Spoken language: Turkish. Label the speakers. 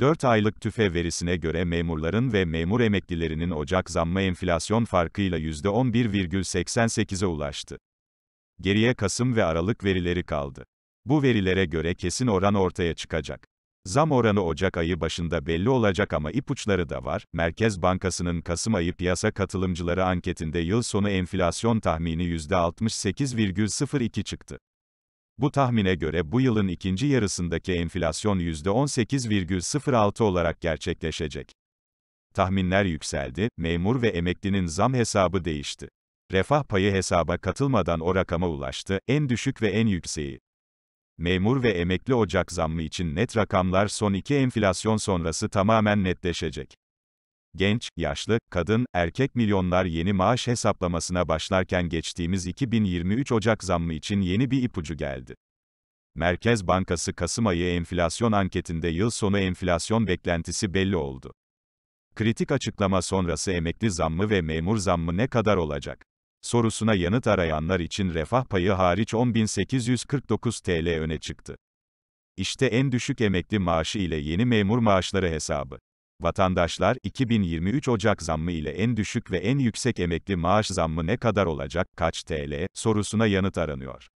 Speaker 1: 4 aylık tüfe verisine göre memurların ve memur emeklilerinin Ocak zammı enflasyon farkıyla %11,88'e ulaştı. Geriye Kasım ve Aralık verileri kaldı. Bu verilere göre kesin oran ortaya çıkacak. Zam oranı Ocak ayı başında belli olacak ama ipuçları da var. Merkez Bankası'nın Kasım ayı piyasa katılımcıları anketinde yıl sonu enflasyon tahmini %68,02 çıktı. Bu tahmine göre bu yılın ikinci yarısındaki enflasyon %18,06 olarak gerçekleşecek. Tahminler yükseldi, memur ve emeklinin zam hesabı değişti. Refah payı hesaba katılmadan o rakama ulaştı, en düşük ve en yükseği. Memur ve emekli ocak zammı için net rakamlar son iki enflasyon sonrası tamamen netleşecek genç, yaşlı, kadın, erkek milyonlar yeni maaş hesaplamasına başlarken geçtiğimiz 2023 Ocak zammı için yeni bir ipucu geldi. Merkez Bankası Kasım ayı enflasyon anketinde yıl sonu enflasyon beklentisi belli oldu. Kritik açıklama sonrası emekli zammı ve memur zammı ne kadar olacak? Sorusuna yanıt arayanlar için refah payı hariç 10.849 TL öne çıktı. İşte en düşük emekli maaşı ile yeni memur maaşları hesabı. Vatandaşlar, 2023 Ocak zammı ile en düşük ve en yüksek emekli maaş zammı ne kadar olacak, kaç TL, sorusuna yanıt aranıyor.